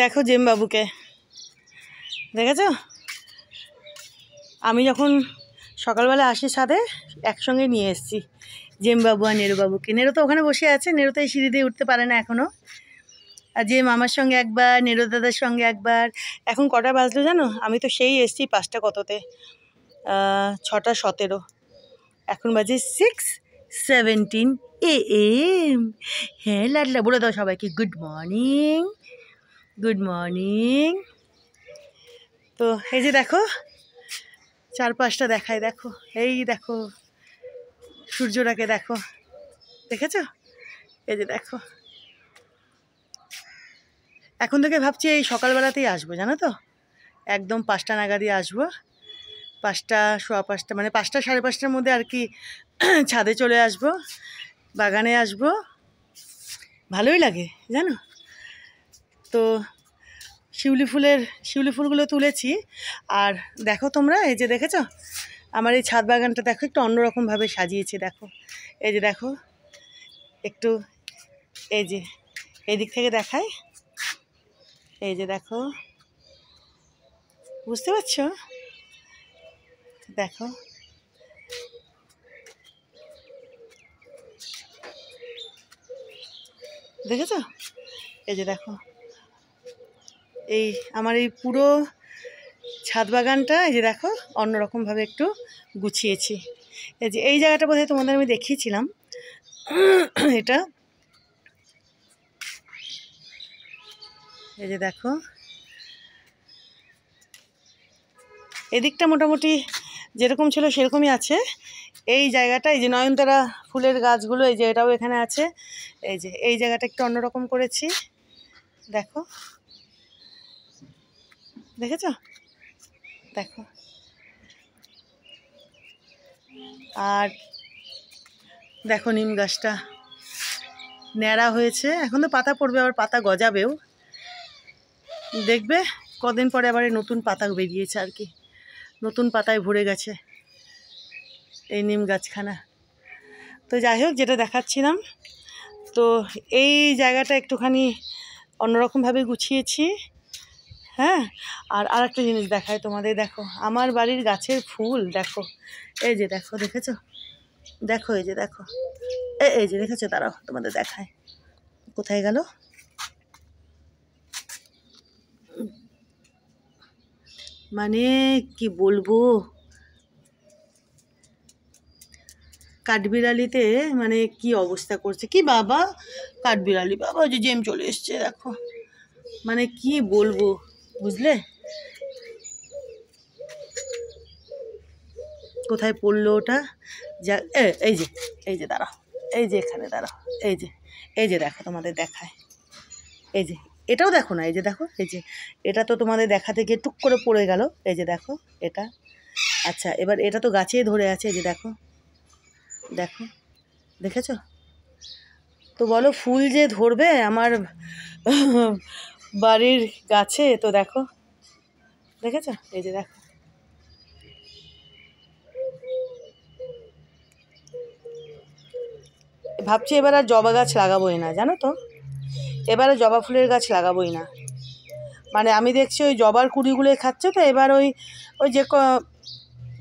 দেখো জেমবাবুকে দেখেছো আমি যখন সকালবেলা আসি সাথে একসঙ্গে নিয়ে এসেছি জেমবাবু আর নেরুবাবুকে নেরো তো ওখানে বসে আছে নেরো তো এই সিঁড়ি দিয়ে উঠতে পারে না এখনও আর যে মামার সঙ্গে একবার নেরো দাদার সঙ্গে একবার এখন কটা বাজলো জানো আমি তো সেই এসছি পাঁচটা কততে ছটা সতেরো এখন বাজে সিক্স সেভেন্টিন এ এম হ্যাঁ লাডলা বলে দাও সবাইকে গুড মর্নিং গুড মর্নিং তো এই যে দেখো চারপাশটা দেখায় দেখো এই দেখো সূর্যটাকে দেখো দেখেছ এই যে দেখো এখন থেকে ভাবছি এই সকালবেলাতেই আসবো জানো তো একদম পাঁচটা নাগাদই আসবো পাঁচটা সোয়া পাঁচটা মানে পাঁচটা সাড়ে পাঁচটার মধ্যে আর কি ছাদে চলে আসব বাগানে আসব ভালোই লাগে জানো তো শিউলি ফুলের শিউলি ফুলগুলো তুলেছি আর দেখো তোমরা এই যে দেখেছ আমার এই ছাদ বাগানটা দেখো একটু অন্যরকমভাবে সাজিয়েছি দেখো এই যে দেখো একটু এই যে এদিক থেকে দেখায় এই যে দেখো বুঝতে পারছ দেখো দেখেছ এই যে দেখো এই আমার এই পুরো ছাদ বাগানটা এই যে দেখো অন্যরকমভাবে একটু গুছিয়েছি এই যে এই জায়গাটা বোধহয় তোমাদের আমি দেখিয়েছিলাম এটা এই যে দেখো এদিকটা মোটামুটি যেরকম ছিল সেরকমই আছে এই জায়গাটা এই যে নয়নতারা ফুলের গাছগুলো এই যে এটাও এখানে আছে এই যে এই জায়গাটা একটু অন্যরকম করেছি দেখো দেখেছ দেখো আর দেখো নিম গাছটা ন্যাড়া হয়েছে এখন তো পাতা পড়বে আবার পাতা গজাবেও দেখবে কদিন পরে আবার নতুন পাতা বেরিয়েছে আর কি নতুন পাতায় ভরে গেছে এই নিম গাছখানা তো যাই হোক যেটা দেখাচ্ছিলাম তো এই জায়গাটা একটুখানি অন্যরকমভাবে গুছিয়েছি হ্যাঁ আর আরেকটা জিনিস দেখায় তোমাদের দেখো আমার বাড়ির গাছের ফুল দেখো এই যে দেখো দেখেছো দেখো এই যে দেখো এই যে দেখেছো দাঁড়াও তোমাদের দেখায় কোথায় গেল মানে কি বলবো কাঠবিড়ালিতে মানে কি অবস্থা করছে কি বাবা কাঠবিড়ালি বাবা যে জেম চলে এসছে দেখো মানে কি বলবো বুঝলে কোথায় পড়লো ওটা যা এই যে এই যে দাঁড়াও এই যে এখানে দাঁড়াও এই যে এই যে দেখো তোমাদের দেখায় এই যে এটাও দেখো না এই যে দেখো এই যে এটা তো তোমাদের দেখা থেকে টুক করে পড়ে গেল এই যে দেখো এটা আচ্ছা এবার এটা তো গাছেই ধরে আছে এই যে দেখো দেখো দেখেছো তো বলো ফুল যে ধরবে আমার বাড়ির গাছে তো দেখো দেখেছ এই যে দেখো ভাবছি এবার আর জবা গাছ লাগাবোই না জানো তো এবারে জবা ফুলের গাছ লাগাবোই না মানে আমি দেখছি ওই জবার কুড়িগুলোই খাচ্ছে তো এবার ওই ওই যে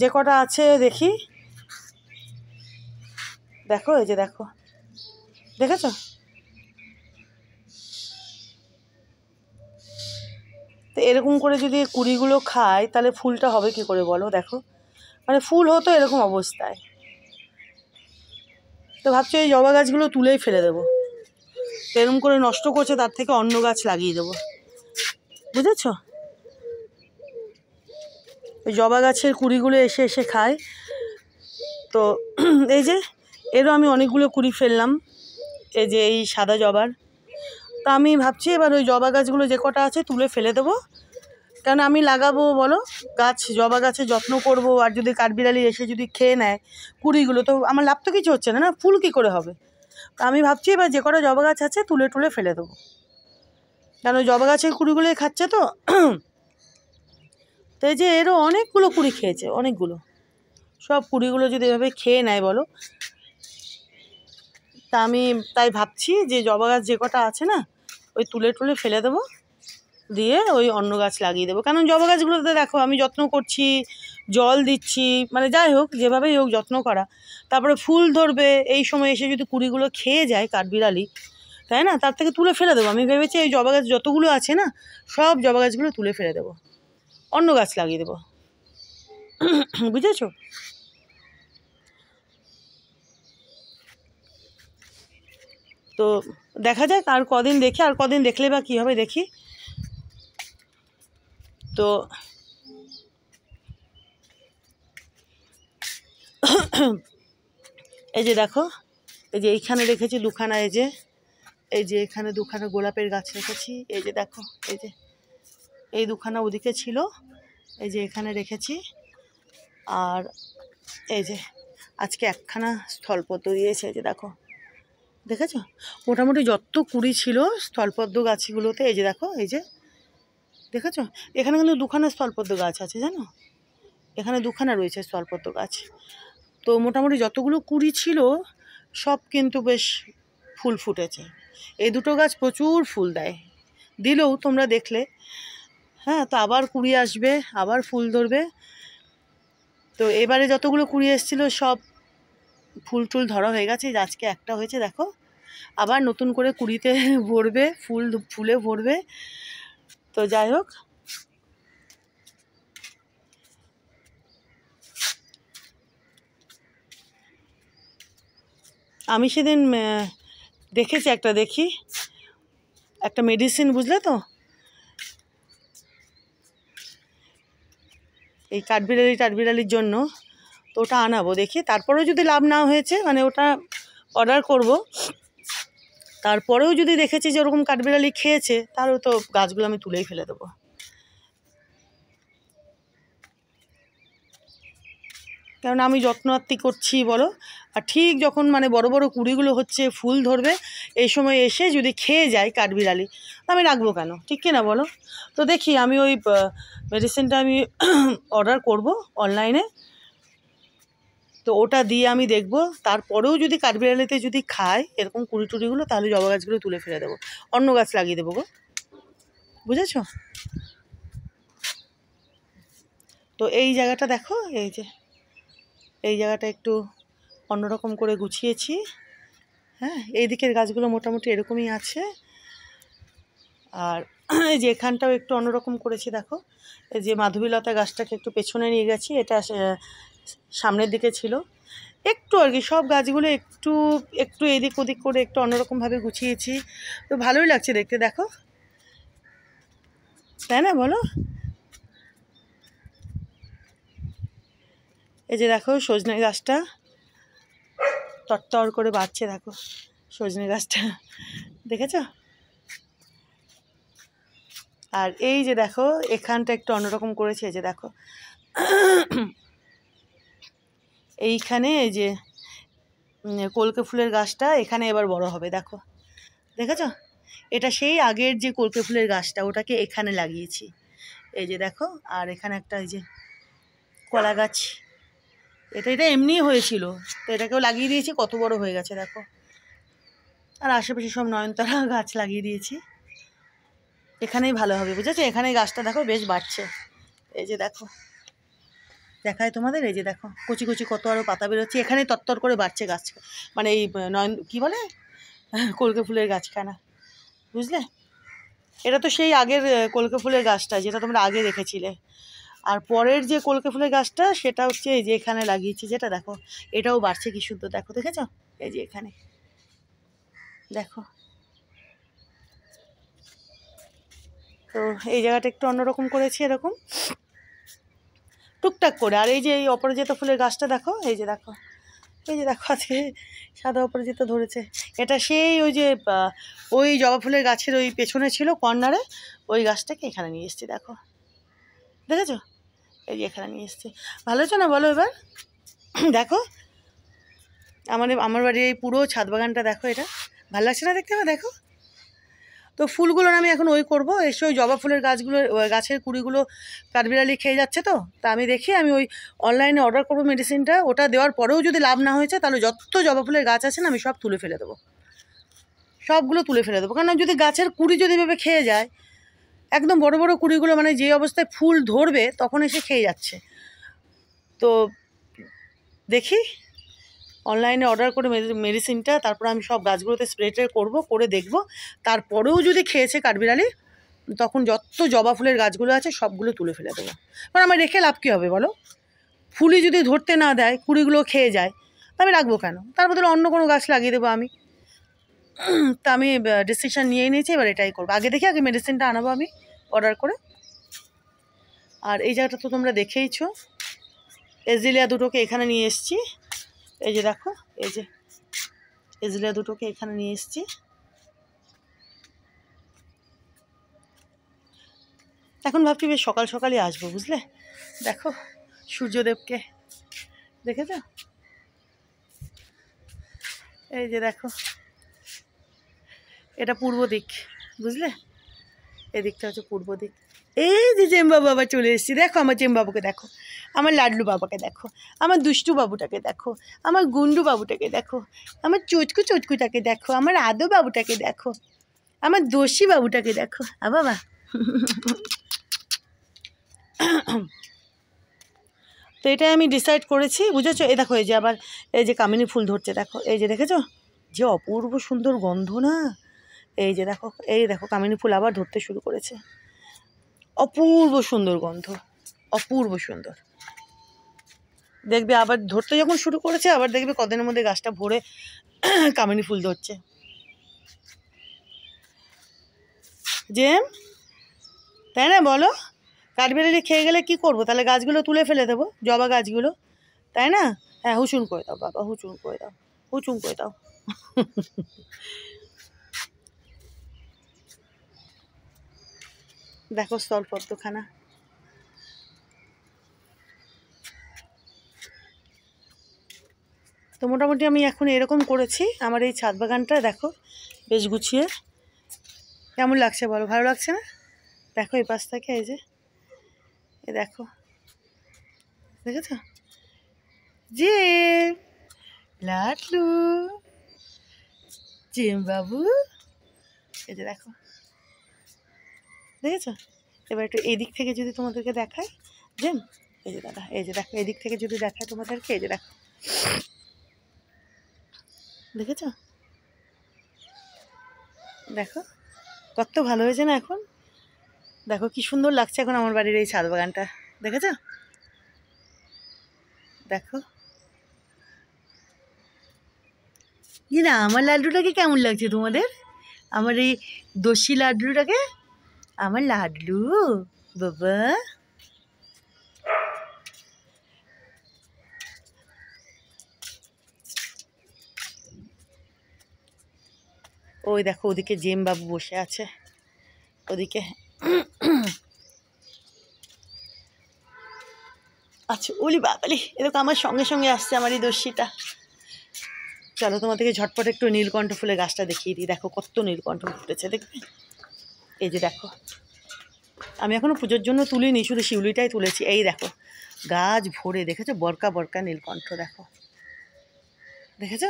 যে কটা আছে দেখি দেখো এই যে দেখো দেখেছো তো এরকম করে যদি কুড়িগুলো খায় তাহলে ফুলটা হবে কি করে বলো দেখো মানে ফুল হতো এরকম অবস্থায় তো ভাবছি এই জবা গাছগুলো তুলেই ফেলে দেবো তো এরকম করে নষ্ট করছে তার থেকে অন্য গাছ লাগিয়ে দেবো বুঝেছ ওই জবা গাছের কুড়িগুলো এসে এসে খায় তো এই যে এরও আমি অনেকগুলো কুড়ি ফেললাম এই যে এই সাদা জবার তো আমি ভাবছি এবার ওই জবা গাছগুলো যে কটা আছে তুলে ফেলে দেবো কেন আমি লাগাবো বলো গাছ জবা গাছে যত্ন করব আর যদি কাঠবিড়ালি এসে যদি খেয়ে নেয় কুড়িগুলো তো আমার লাভ তো কিছু হচ্ছে না না ফুল কী করে হবে তো আমি ভাবছি এবার যে কটা জবা গাছ আছে তুলে টুলে ফেলে দেবো ওই জবা গাছের কুড়িগুলোই খাচ্ছে তো তো এই যে এরও অনেকগুলো কুড়ি খেয়েছে অনেকগুলো সব কুড়িগুলো যদি এভাবে খেয়ে নেয় বলো তা আমি তাই ভাবছি যে জবা গাছ যে কটা আছে না ওই তুলে টুলে ফেলে দেবো দিয়ে ওই অন্য গাছ লাগিয়ে দেবো কারণ জবা গাছগুলোতে দেখো আমি যত্ন করছি জল দিচ্ছি মানে যাই হোক যেভাবেই হোক যত্ন করা তারপরে ফুল ধরবে এই সময় এসে যদি কুড়িগুলো খেয়ে যায় কাঠবিড়ালি তাই না তার থেকে তুলে ফেলে দেবো আমি ভেবেছি এই জবা গাছ যতগুলো আছে না সব জবা গাছগুলো তুলে ফেলে দেবো অন্য গাছ লাগিয়ে দেবো বুঝেছ তো দেখা যাক আর কদিন দেখি আর কদিন দেখলে বা কী হবে দেখি তো এই যে দেখো এই যে এইখানে রেখেছি দুখানা এই যে এই যে এখানে দুখানা গোলাপের গাছ রেখেছি এই যে দেখো এই যে এই দুখানা ওদিকে ছিল এই যে এখানে রেখেছি আর এই যে আজকে একখানা স্থলপত দিয়েছে এই যে দেখো দেখেছো মোটামুটি যত কুড়ি ছিল স্থলপদ্ম গাছগুলোতে এই যে দেখো এই যে দেখেছো এখানে কিন্তু দুখানা স্থলপদ্ম গাছ আছে জানো এখানে দুখানা রয়েছে স্থলপদ্ম গাছ তো মোটামুটি যতগুলো কুড়ি ছিল সব কিন্তু বেশ ফুল ফুটেছে এই দুটো গাছ প্রচুর ফুল দেয় দিলেও তোমরা দেখলে হ্যাঁ তো আবার কুড়ি আসবে আবার ফুল ধরবে তো এবারে যতগুলো কুড়ি এসেছিলো সব ফুল টুল ধরা হয়ে গেছে আজকে একটা হয়েছে দেখো আবার নতুন করে কুড়িতে ভরবে ফুল ফুলে ভরবে তো যাই হোক আমি সেদিন দেখেছি একটা দেখি একটা মেডিসিন বুঝলে তো এই কাঠবিড়ালি টাটবিড়ালির জন্য তো ওটা আনাবো দেখি তারপরেও যদি লাভ না হয়েছে মানে ওটা অর্ডার করব তারপরেও যদি দেখেছি যে ওরকম কাঠবিড়ালি খেয়েছে তারও তো গাছগুলো আমি তুলেই ফেলে দেবো কারণ আমি যত্নআত্তি করছি বলো আর ঠিক যখন মানে বড় বড় কুড়িগুলো হচ্ছে ফুল ধরবে এই সময় এসে যদি খেয়ে যায় কাঠবিড়ালি আমি রাখবো কেন ঠিক কিনা বলো তো দেখি আমি ওই মেডিসিনটা আমি অর্ডার করব অনলাইনে তো ওটা দিয়ে আমি দেখব তারপরেও যদি কাঠবিড়ালিতে যদি খায় এরকম কুড়ি টুড়িগুলো তাহলে জবা গাছগুলো তুলে ফেলে দেবো অন্য গাছ লাগিয়ে দেবো গো বুঝেছ তো এই জায়গাটা দেখো এই যে এই জায়গাটা একটু অন্যরকম করে গুছিয়েছি হ্যাঁ এই দিকের গাছগুলো মোটামুটি এরকমই আছে আর এই যে এখানটাও একটু অন্যরকম করেছি দেখো এই যে মাধবীলতা গাছটাকে একটু পেছনে নিয়ে গেছি এটা সামনের দিকে ছিল একটু আর কি সব গাছগুলো একটু একটু এদিক ওদিক করে একটু অন্যরকমভাবে গুছিয়েছি তো ভালোই লাগছে দেখতে দেখো তাই না বলো এই যে দেখো সজনে গাছটা তরতর করে বাড়ছে দেখো সজনে গাছটা দেখেছ আর এই যে দেখো এখানটা একটু অন্যরকম করেছে এই যে দেখো এইখানে এই যে কলকে ফুলের গাছটা এখানে এবার বড় হবে দেখো দেখেছ এটা সেই আগের যে কলকে ফুলের গাছটা ওটাকে এখানে লাগিয়েছি এই যে দেখো আর এখানে একটা এই যে কলা গাছ এটা এটা এমনিই হয়েছিল তো এটাকেও লাগিয়ে দিয়েছি কত বড় হয়ে গেছে দেখো আর আশেপাশে সব নয়নতারা গাছ লাগিয়ে দিয়েছি এখানেই ভালো হবে বুঝেছো এখানে গাছটা দেখো বেশ বাড়ছে এই যে দেখো দেখায় তোমাদের এই যে দেখো কচি কচি কত আরও পাতা বেরোচ্ছে এখানে তত্তর করে বাড়ছে গাছ মানে এই নয়ন কী বলে কলকে ফুলের গাছখানা বুঝলে এটা তো সেই আগের কলকে ফুলের গাছটা যেটা তোমরা আগে রেখেছিলে আর পরের যে কলকে ফুলের গাছটা সেটা হচ্ছে এই যে এখানে লাগিয়েছি যেটা দেখো এটাও বাড়ছে কি সুন্দর দেখো দেখেছ এই যে এখানে দেখো তো এই জায়গাটা একটু অন্যরকম করেছি এরকম টুকটাক করে আর এই যে এই অপরাজিত ফুলের গাছটা দেখো এই যে দেখো এই যে দেখো আজকে সাদা অপরাজিত ধরেছে এটা সেই ওই যে ওই জবা ফুলের গাছের ওই পেছনে ছিল কর্নারে ওই গাছটাকে এখানে নিয়ে এসছি দেখো দেখেছো এই যে এখানে নিয়ে এসছি ভালো হচ্ছে না বলো এবার দেখো আমার আমার বাড়ির এই পুরো ছাদ বাগানটা দেখো এটা ভালো লাগছে না দেখতে দেখো তো ফুলগুলোর আমি এখন ওই করব এসে ওই জবা ফুলের গাছগুলো গাছের কুড়িগুলো কাঠবিড়ালি খেয়ে যাচ্ছে তো তা আমি দেখি আমি ওই অনলাইনে অর্ডার করবো মেডিসিনটা ওটা দেওয়ার পরেও যদি লাভ না হয়েছে তাহলে যত জবা ফুলের গাছ আছে না আমি সব তুলে ফেলে দেবো সবগুলো তুলে ফেলে দেবো কারণ যদি গাছের কুড়ি যদি ভেবে খেয়ে যায় একদম বড় বড় কুড়িগুলো মানে যে অবস্থায় ফুল ধরবে তখন এসে খেয়ে যাচ্ছে তো দেখি অনলাইনে অর্ডার করে মেডিসিনটা তারপর আমি সব গাছগুলোতে স্প্রে ট্রে করবো করে দেখব তারপরেও যদি খেয়েছে কাঠবিড়ালি তখন যত জবা ফুলের গাছগুলো আছে সবগুলো তুলে ফেলে দেবো কারণ মানে আমার রেখে লাভ কী হবে বলো ফুলই যদি ধরতে না দেয় কুড়িগুলো খেয়ে যায় তা আমি রাখবো কেন তার বদলে অন্য কোনো গাছ লাগিয়ে দেবো আমি তা আমি ডিসিশান নিয়ে নিয়েছি এবার এটাই করবো আগে দেখি আগে মেডিসিনটা আনাবো আমি অর্ডার করে আর এই জায়গাটা তো তোমরা দেখেইছো এজিলিয়া দুটোকে এখানে নিয়ে এসছি এই যে দেখো এই যে এজলে দুটোকে এখানে নিয়ে এসছি এখন ভাবছি বেশ সকাল সকালই আসবো বুঝলে দেখো সূর্যদেবকে দেখেছ এই যে দেখো এটা পূর্ব দিক বুঝলে এদিকটা হচ্ছে পূর্ব দিক এই যে জেম্বা বাবা চলে এসেছি দেখো আমার জেম্বাবুকে দেখো আমার লাডলু বাবাকে দেখো আমার দুষ্টু বাবুটাকে দেখো আমার গুন্ডু বাবুটাকে দেখো আমার চচকু চচকুটাকে দেখো আমার আদো বাবুটাকে দেখো আমার দোষী বাবুটাকে দেখো আ বাবা তো এটা আমি ডিসাইড করেছি বুঝেছো এ দেখো এই যে আবার এই যে কামিনী ফুল ধরছে দেখো এই যে দেখেছো যে অপূর্ব সুন্দর গন্ধ না এই যে দেখো এই দেখো কামিনী ফুল আবার ধরতে শুরু করেছে অপূর্ব সুন্দর গন্ধ অপূর্ব সুন্দর দেখবে আবার ধরতে যখন শুরু করেছে আবার দেখবে কদিনের মধ্যে গাছটা ভরে কামিনি ফুল ধরছে জেম তাই না বলো কাঠবেলি খেয়ে গেলে কি করব তাহলে গাছগুলো তুলে ফেলে দেবো জবা গাছগুলো তাই না হ্যাঁ হুচুন করে দাও বাবা হুচুন করে দাও হুচুন করে দাও দেখো স্থলপদ্মখানা তো মোটামুটি আমি এখন এরকম করেছি আমার এই ছাদ বাগানটা দেখো বেশ গুছিয়ে কেমন লাগছে বলো ভালো লাগছে না দেখো এই পাশ থেকে এই যে এ দেখো দেখেছ জি লাটলু জিম বাবু এই যে দেখো দেখেছো এবার একটু এদিক থেকে যদি তোমাদেরকে দেখায় জেন এই যে দাদা এই যে দেখো এদিক থেকে যদি দেখায় তোমাদেরকে এই যে দেখো দেখেছো দেখো কত ভালো হয়েছে না এখন দেখো কি সুন্দর লাগছে এখন আমার বাড়ির এই ছাদ বাগানটা দেখেছো দেখো ইয়ে না আমার লাড্ডুটাকে কেমন লাগছে তোমাদের আমার এই দোষী লাড্ডুটাকে আমার লাডলু বাবা ওই দেখো ওদিকে জেম বাবু বসে আছে ওদিকে আচ্ছা ওলি বাবালি এরকম আমার সঙ্গে সঙ্গে আসছে আমার এই দর্শিটা চলো তোমাদেরকে ঝটপট একটু নীলকণ্ঠ ফুলের গাছটা দেখিয়ে দিই দেখো কত নীলকণ্ঠ ফুটেছে দেখবে এই যে দেখো আমি এখনও পুজোর জন্য তুলিনি শুধু শিউলিটাই তুলেছি এই দেখো গাছ ভরে দেখেছো বরকা বরকা নীলকণ্ঠ দেখো দেখেছো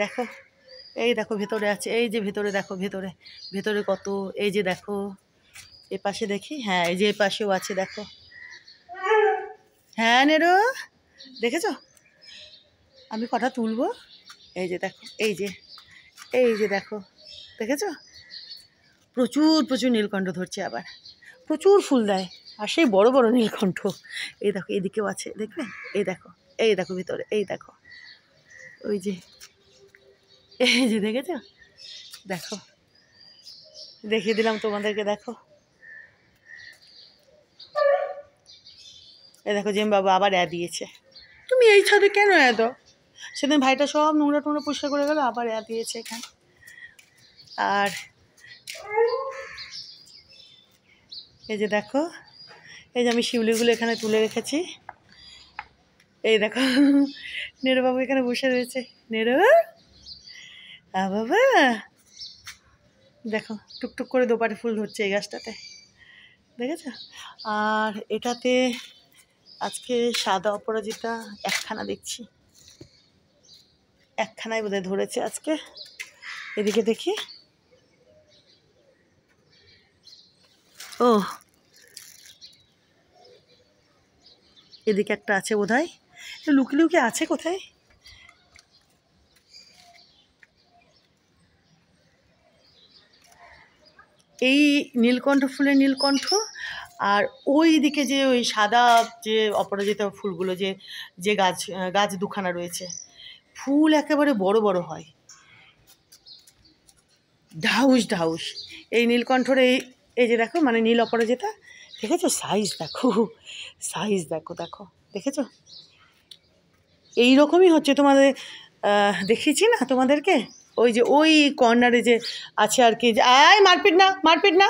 দেখো এই দেখো ভেতরে আছে এই যে ভেতরে দেখো ভেতরে ভেতরে কত এই যে দেখো এ পাশে দেখি হ্যাঁ এই যে এ পাশেও আছে দেখো হ্যাঁ নেরো দেখেছো আমি কটা তুলবো এই যে দেখো এই যে এই যে দেখো দেখেছো প্রচুর প্রচুর নীলকণ্ঠ ধরছে আবার প্রচুর ফুল দেয় আর সেই বড় বড় নীলকণ্ঠ এই দেখো এদিকেও আছে দেখবে এই দেখো এই দেখো ভিতরে এই দেখো ওই যে এই যে দেখেছ দেখো দেখিয়ে দিলাম তোমাদেরকে দেখো এ দেখো জেম বাবু আবার অ্যা দিয়েছে তুমি এই ছাদে কেন অ্যা দাও সেদিন ভাইটা সব নোংরা টোংরা পরিষ্কার করে গেল আবার অ্যা দিয়েছে এখানে আর এই যে দেখো এই যে আমি শিউলিগুলো এখানে তুলে রেখেছি এই দেখো বাবু এখানে বসে রয়েছে নেরু বাবা দেখো টুকটুক করে দোপাটে ফুল ধরছে এই গাছটাতে দেখেছ আর এটাতে আজকে সাদা অপরাজিতা একখানা দেখছি একখানায় বোধহয় ধরেছে আজকে এদিকে দেখি ও এদিকে একটা আছে বোধ হয় লুকি লুকি আছে কোথায় এই নীলকণ্ঠ ফুলের নীলকণ্ঠ আর ওই দিকে যে ওই সাদা যে অপরাজিতা ফুলগুলো যে যে গাছ গাছ দুখানা রয়েছে ফুল একেবারে বড় বড় হয় ঢাউস ঢাউস এই নীলকণ্ঠর এই এই যে দেখো মানে নীল অপরাজিতা দেখেছো সাইজ দেখো সাইজ দেখো দেখো দেখেছো এই রকমই হচ্ছে তোমাদের দেখিয়েছি না তোমাদেরকে ওই যে ওই কর্নারে যে আছে আর কি যে আয় মারপিট না মারপিট না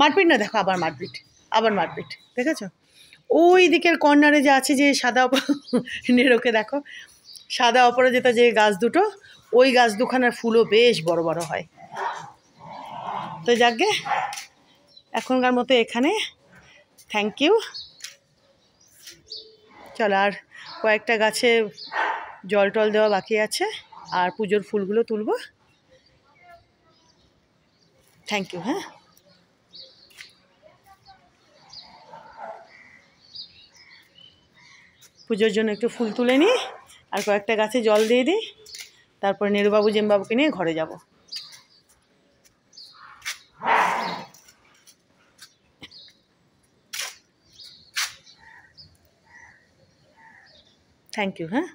মারপিট না দেখো আবার মারপিট আবার মারপিট দেখেছো ওই দিকের কর্নারে যে আছে যে সাদা নেড়োকে দেখো সাদা অপরাজিতা যে গাছ দুটো ওই গাছ দুখানার ফুলও বেশ বড় বড় হয় তো যাকে এখনকার মতো এখানে থ্যাংক ইউ চল আর কয়েকটা গাছে জল টল দেওয়া বাকি আছে আর পুজোর ফুলগুলো তুলব থ্যাংক ইউ হ্যাঁ পুজোর জন্য একটু ফুল তুলে নিই আর কয়েকটা গাছে জল দিয়ে দিই তারপর নেরুবাবু জেমবাবুকে নিয়ে ঘরে যাব ಥ್ಯಾಂಕ್ ಯು ಹಾಂ